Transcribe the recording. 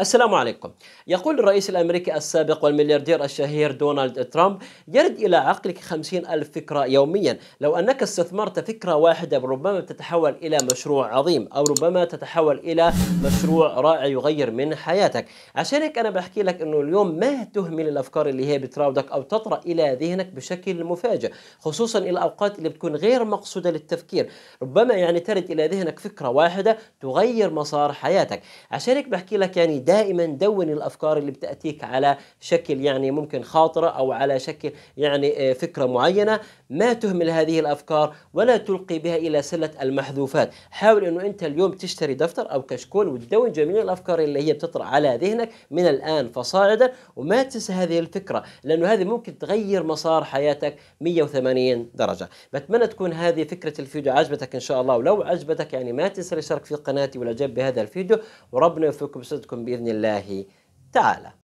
السلام عليكم يقول الرئيس الأمريكي السابق والملياردير الشهير دونالد ترامب يرد إلى عقلك خمسين ألف فكرة يوميا لو أنك استثمرت فكرة واحدة ربما تتحول إلى مشروع عظيم أو ربما تتحول إلى مشروع رائع يغير من حياتك عشان هيك أنا بحكي لك أنه اليوم ما تهمل الأفكار اللي هي بتراودك أو تطرأ إلى ذهنك بشكل مفاجئ خصوصا إلى اللي بتكون غير مقصودة للتفكير ربما يعني ترد إلى ذهنك فكرة واحدة تغير مسار حياتك عشان هيك بحكي لك يعني دائما دون الافكار اللي بتاتيك على شكل يعني ممكن خاطره او على شكل يعني آه، فكره معينه ما تهمل هذه الافكار ولا تلقي بها الى سله المحذوفات حاول انه انت اليوم تشتري دفتر او كشكول وتدون جميع الافكار اللي هي بتطرا على ذهنك من الان فصاعدا وما تنسى هذه الفكره لانه هذه ممكن تغير مسار حياتك 180 درجه بتمنى تكون هذه فكره الفيديو عجبتك ان شاء الله ولو عجبتك يعني ما تنسى الاشتراك في قناتي والاعجاب بهذا الفيديو وربنا يوفقكم بصدقكم باذن باذن الله تعالى